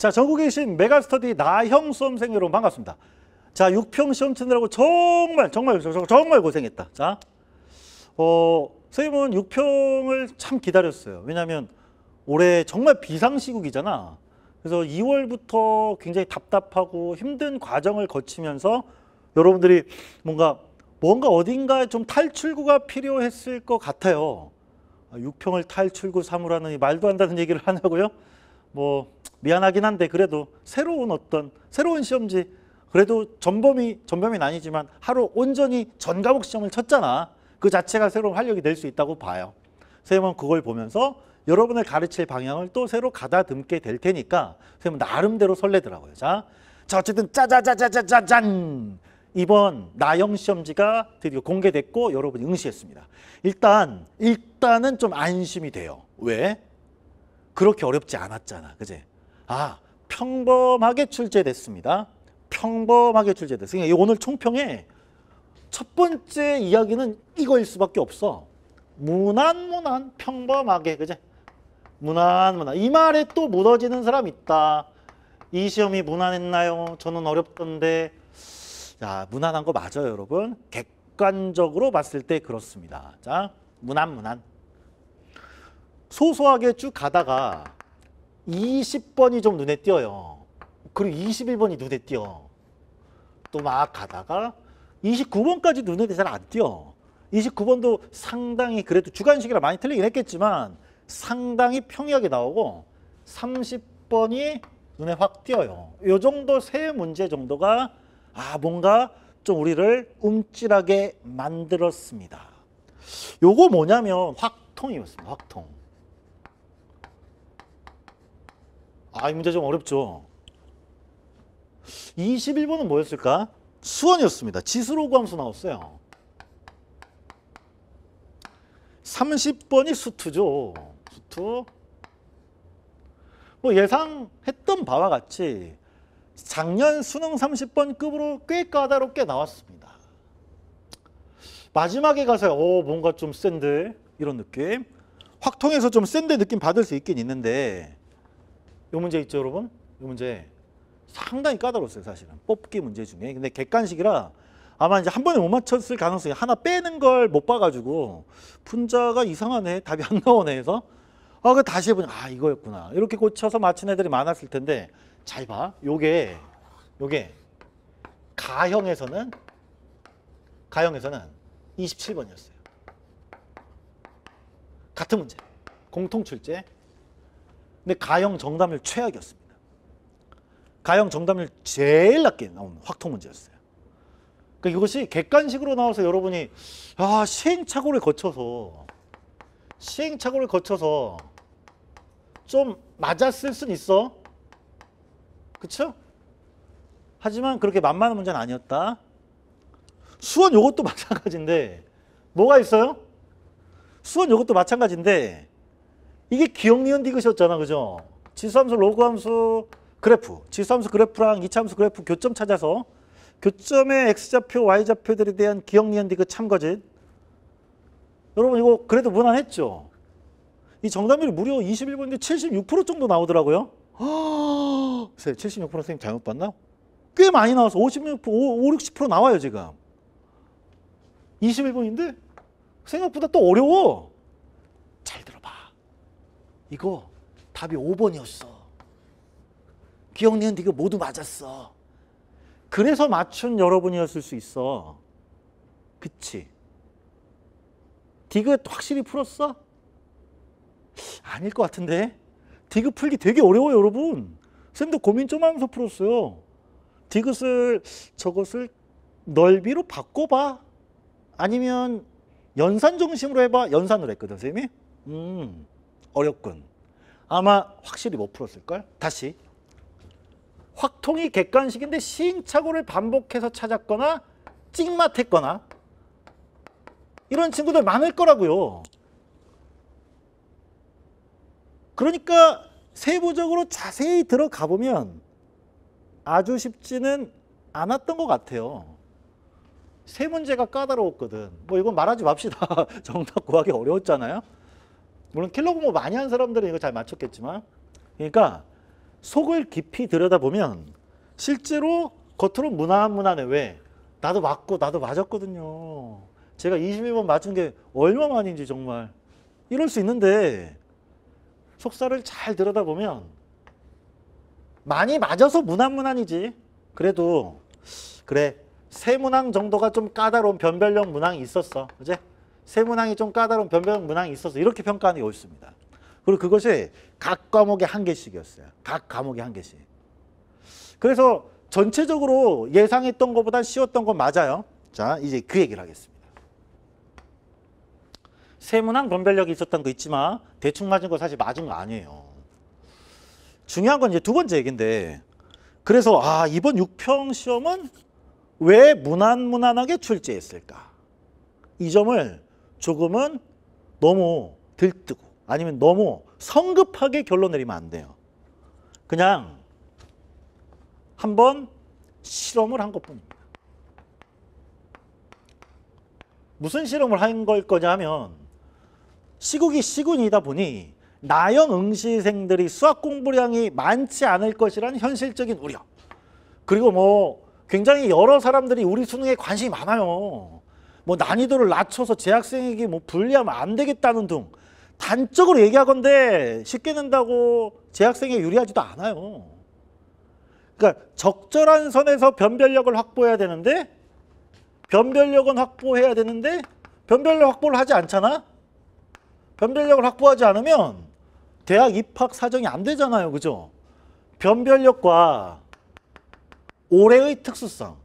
자, 전국에 계신 메가스터디 나형 수험생 여러분 반갑습니다. 자, 6평 시험 치느라고 정말, 정말, 정말, 고생했다. 자, 어, 선생님은 6평을 참 기다렸어요. 왜냐하면 올해 정말 비상시국이잖아. 그래서 2월부터 굉장히 답답하고 힘든 과정을 거치면서 여러분들이 뭔가, 뭔가 어딘가에 좀 탈출구가 필요했을 것 같아요. 6평을 아, 탈출구 삼으라는 말도 안 되는 얘기를 하냐고요? 뭐 미안하긴 한데 그래도 새로운 어떤 새로운 시험지 그래도 전범이 전범는 아니지만 하루 온전히 전 과목 시험을 쳤잖아. 그 자체가 새로운 활력이 될 수 있다고 봐요. 선생님은 그걸 보면서 여러분을 가르칠 방향을 또 새로 가다듬게 될 테니까 선생님은 나름대로 설레더라고요. 자, 자 어쨌든 짜자자자자자잔 이번 나영 시험지가 드디어 공개됐고 여러분이 응시했습니다. 일단 일단은 좀 안심이 돼요. 왜? 그렇게 어렵지 않았잖아. 그제? 아, 평범하게 출제됐습니다. 평범하게 출제됐어. 그러니까 오늘 총평에 첫 번째 이야기는 이거일 수밖에 없어. 무난 무난 평범하게 그제? 무난 무난 이 말에 또 무너지는 사람 있다. 이 시험이 무난했나요? 저는 어렵던데. 자, 무난한 거 맞아요, 여러분. 객관적으로 봤을 때 그렇습니다. 자, 무난 무난. 소소하게 쭉 가다가 20번이 좀 눈에 띄어요. 그리고 21번이 눈에 띄어. 또 막 가다가 29번까지 눈에 잘 안 띄어. 29번도 상당히 그래도 주간식이라 많이 틀리긴 했겠지만 상당히 평이하게 나오고 30번이 눈에 확 띄어요. 이 정도 세 문제 정도가 아 뭔가 좀 우리를 움찔하게 만들었습니다. 요거 뭐냐면 확통이었습니다. 확통. 아, 이 문제 좀 어렵죠. 21번은 뭐였을까? 수원이었습니다. 지수로 구함수 나왔어요. 30번이 수투죠. 수투. 뭐 예상했던 바와 같이 작년 수능 30번 급으로 꽤 까다롭게 나왔습니다. 마지막에 가서 오 뭔가 좀 센데 이런 느낌. 확통해서 좀 센데 느낌 받을 수 있긴 있는데 이 문제 있죠, 여러분? 이 문제 상당히 까다로웠어요, 사실은. 뽑기 문제 중에. 근데 객관식이라 아마 이제 한 번에 못 맞췄을 가능성이 하나 빼는 걸 못 봐가지고 분자가 이상하네, 답이 안 나오네 해서 아, 그 다시 해보니 아, 이거였구나. 이렇게 고쳐서 맞힌 애들이 많았을 텐데 잘 봐. 요게, 요게 가형에서는 가형에서는 27번이었어요. 같은 문제. 공통 출제 근데 가형 정답률 최악이었습니다. 가형 정답률 제일 낮게 나온 확통 문제였어요. 그러니까 이것이 객관식으로 나와서 여러분이 아, 시행착오를 거쳐서 시행착오를 거쳐서 좀 맞았을 순 있어. 그쵸? 하지만 그렇게 만만한 문제는 아니었다. 수원 이것도 마찬가지인데 뭐가 있어요? 수원 이것도 마찬가지인데 이게 기억니은 디귿이었잖아. 그죠? 지수함수, 로그함수, 그래프. 지수함수 그래프랑 이차함수 그래프 교점 찾아서 교점의 x좌표, y좌표들에 대한 기억니은 디귿 참거진 여러분 이거 그래도 무난했죠? 이 정답률이 무려 21번인데 76% 정도 나오더라고요. 허, 아! 76% 선생님 잘못 봤나꽤 많이 나와서 56%, 60% 나와요 지금. 21번인데 생각보다 또 어려워. 이거 답이 5번이었어. 기억니은 네가 모두 맞았어. 그래서 맞춘 여러분이었을 수 있어. 그치? 디귿 확실히 풀었어? 아닐 것 같은데. 디귿 풀기 되게 어려워요, 여러분. 쌤도 고민 좀 하면서 풀었어요. 디귿을 저것을 넓이로 바꿔봐. 아니면 연산 중심으로 해봐. 연산으로 했거든, 쌤이. 음. 어렵군. 아마 확실히 못 풀었을걸? 다시. 확통이 객관식인데 시행착오를 반복해서 찾았거나 찍맛했거나 이런 친구들 많을 거라고요. 그러니까 세부적으로 자세히 들어가 보면 아주 쉽지는 않았던 것 같아요. 세 문제가 까다로웠거든. 뭐 이건 말하지 맙시다. 정답 구하기 어려웠잖아요. 물론 킬러 공부 많이 한 사람들은 이거 잘 맞췄겠지만 그러니까 속을 깊이 들여다보면 실제로 겉으로 무난무난해 왜? 나도 맞고 나도 맞았거든요. 제가 21번 맞은 게 얼마만인지 정말 이럴 수 있는데 속살을잘 들여다보면 많이 맞아서 무난무난이지. 그래도 그래 세문항 정도가 좀 까다로운 변별력 문항이 있었어. 그제? 세문항이 좀 까다로운 변변 문항이 있어서 이렇게 평가하는 게 옳습니다. 그리고 그것이 각 과목에 한 개씩이었어요. 각 과목에 한 개씩. 그래서 전체적으로 예상했던 것보단 쉬웠던 건 맞아요. 자, 이제 그 얘기를 하겠습니다. 세문항 변별력이 있었던 거 있지만 대충 맞은 거 사실 맞은 거 아니에요. 중요한 건 이제 두 번째 얘기인데 그래서 아 이번 6평 시험은 왜 무난무난하게 출제했을까? 이 점을 조금은 너무 들뜨고 아니면 너무 성급하게 결론 내리면 안 돼요. 그냥 한번 실험을 한 것뿐입니다. 무슨 실험을 한 걸 거냐면 시국이 시군이다 보니 나영 응시생들이 수학 공부량이 많지 않을 것이라는 현실적인 우려 그리고 뭐 굉장히 여러 사람들이 우리 수능에 관심이 많아요. 뭐 난이도를 낮춰서 재학생에게 뭐 불리하면 안 되겠다는 등 단적으로 얘기하건데 쉽게 낸다고 재학생에 유리하지도 않아요. 그러니까 적절한 선에서 변별력을 확보해야 되는데 변별력은 확보해야 되는데 변별력 확보를 하지 않잖아. 변별력을 확보하지 않으면 대학 입학 사정이 안 되잖아요. 그죠? 변별력과 올해의 특수성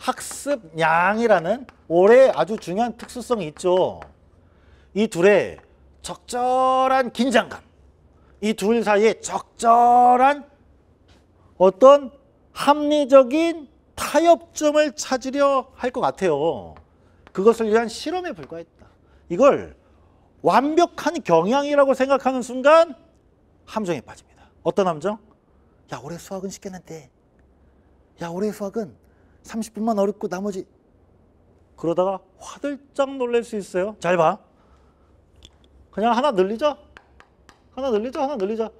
학습량이라는 올해 아주 중요한 특수성이 있죠. 이 둘의 적절한 긴장감, 이 둘 사이에 적절한 어떤 합리적인 타협점을 찾으려 할 것 같아요. 그것을 위한 실험에 불과했다. 이걸 완벽한 경향이라고 생각하는 순간 함정에 빠집니다. 어떤 함정? 야, 올해 수학은 쉽겠는데. 야, 올해 수학은 30분만 어렵고 나머지 그러다가 화들짝 놀랄 수 있어요. 잘 봐. 그냥 하나 늘리자. 하나 늘리자. 하나 늘리자.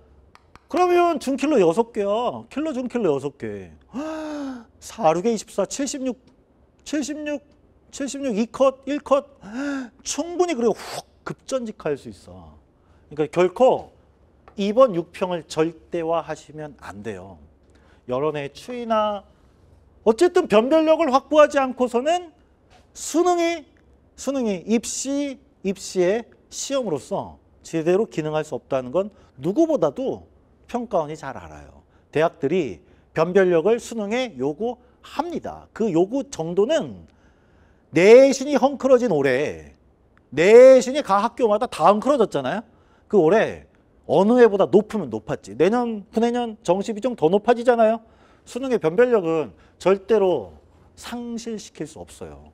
그러면 중킬로 6개야. 킬로 중킬로 6개. 4륙에 24, 76, 76, 76, 2컷, 1컷. 충분히 그리고 훅 급전직할 수 있어. 그러니까 결코 이번 6평을 절대화하시면 안 돼요. 여론의 추이나 어쨌든 변별력을 확보하지 않고서는 수능이 수능이 입시 입시의 시험으로서 제대로 기능할 수 없다는 건 누구보다도 평가원이 잘 알아요. 대학들이 변별력을 수능에 요구합니다. 그 요구 정도는 내신이 헝클어진 올해 내신이 각 학교마다 다 헝클어졌잖아요. 그 올해 어느 해보다 높으면 높았지. 내년, 후내년 정시 비중 더 높아지잖아요. 수능의 변별력은 절대로 상실시킬 수 없어요.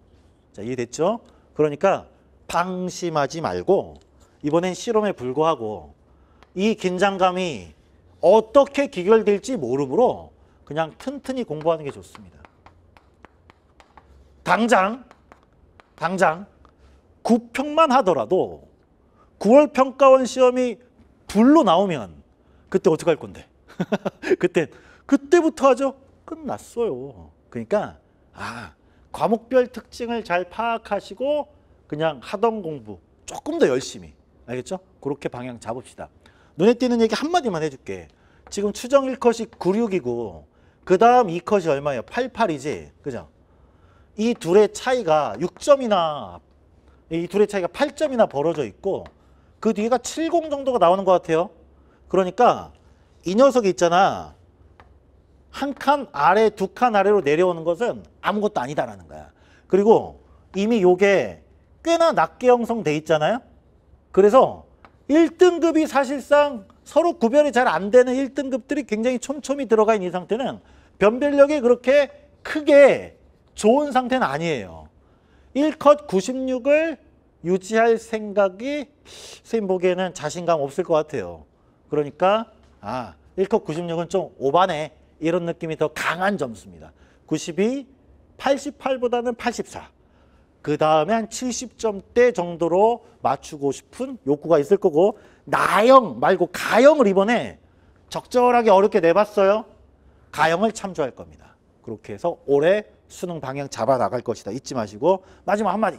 자, 이해됐죠? 그러니까 방심하지 말고 이번엔 실험에 불과하고 이 긴장감이 어떻게 기결될지 모르므로 그냥 튼튼히 공부하는 게 좋습니다. 당장, 당장 9평만 하더라도 9월 평가원 시험이 불로 나오면 그때 어떻게 할 건데? 그때 그때부터 하죠. 끝났어요. 그러니까 아 과목별 특징을 잘 파악하시고 그냥 하던 공부 조금 더 열심히 알겠죠? 그렇게 방향 잡읍시다. 눈에 띄는 얘기 한마디만 해줄게. 지금 추정 1컷이 96이고 그 다음 2컷이 얼마예요? 88이지. 그죠? 이 둘의 차이가 6점이나 이 둘의 차이가 8점이나 벌어져 있고 그 뒤가 70 정도가 나오는 것 같아요. 그러니까 이 녀석이 있잖아. 한칸 아래 두 칸 아래로 내려오는 것은 아무것도 아니다라는 거야. 그리고 이미 요게 꽤나 낮게 형성돼 있잖아요. 그래서 1등급이 사실상 서로 구별이 잘 안 되는 1등급들이 굉장히 촘촘히 들어가 있는 이 상태는 변별력이 그렇게 크게 좋은 상태는 아니에요. 1컷 96을 유지할 생각이 선생님 보기에는 자신감 없을 것 같아요. 그러니까 아 1컷 96은 좀 오바네 이런 느낌이 더 강한 점수입니다. 92, 88보다는 84. 그 다음에 한 70점대 정도로 맞추고 싶은 욕구가 있을 거고 나영 말고 가영을 이번에 적절하게 어렵게 내봤어요. 가영을 참조할 겁니다. 그렇게 해서 올해 수능 방향 잡아 나갈 것이다. 잊지 마시고 마지막 한마디.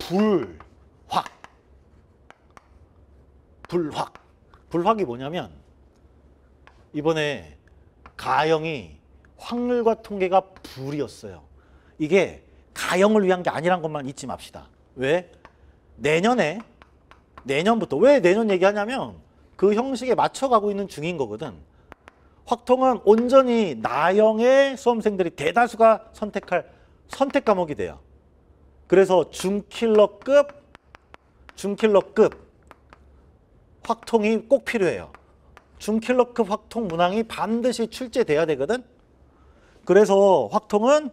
불확. 불확. 불확이 뭐냐면 이번에 가형이 확률과 통계가 불이었어요. 이게 가형을 위한 게 아니란 것만 잊지 맙시다. 왜? 내년에 내년부터 왜 내년 얘기하냐면 그 형식에 맞춰가고 있는 중인 거거든. 확통은 온전히 나형의 수험생들이 대다수가 선택할 선택 과목이 돼요. 그래서 중킬러급 중킬러급 확통이 꼭 필요해요. 중킬러크 확통 문항이 반드시 출제돼야 되거든. 그래서 확통은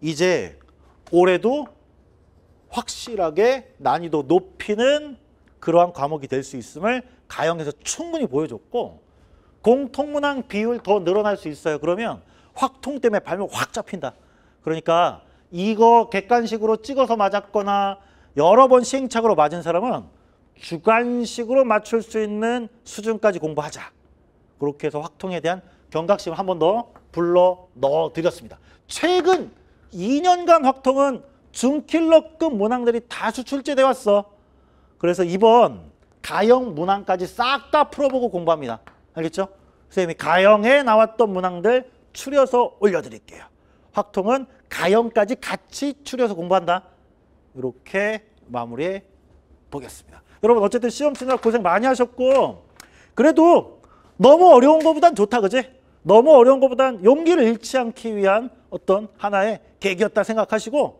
이제 올해도 확실하게 난이도 높이는 그러한 과목이 될 수 있음을 가형에서 충분히 보여줬고 공통문항 비율 더 늘어날 수 있어요. 그러면 확통 때문에 발목 확 잡힌다. 그러니까 이거 객관식으로 찍어서 맞았거나 여러 번 시행착오로 맞은 사람은 주관식으로 맞출 수 있는 수준까지 공부하자. 그렇게 해서 확통에 대한 경각심을 한 번 더 불러 넣어드렸습니다. 최근 2년간 확통은 중킬러급 문항들이 다 수출제돼 왔어. 그래서 이번 가형 문항까지 싹 다 풀어보고 공부합니다. 알겠죠? 선생님이 가형에 나왔던 문항들 추려서 올려드릴게요. 확통은 가형까지 같이 추려서 공부한다. 이렇게 마무리해 보겠습니다. 여러분 어쨌든 시험 치느라 고생 많이 하셨고 그래도 너무 어려운 것보단 좋다 그지? 너무 어려운 것보단 용기를 잃지 않기 위한 어떤 하나의 계기였다 생각하시고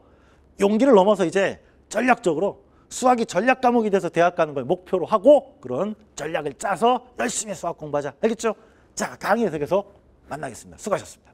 용기를 넘어서 이제 전략적으로 수학이 전략 과목이 돼서 대학 가는 걸 목표로 하고 그런 전략을 짜서 열심히 수학 공부하자 알겠죠? 자 강의에서 계속 만나겠습니다 수고하셨습니다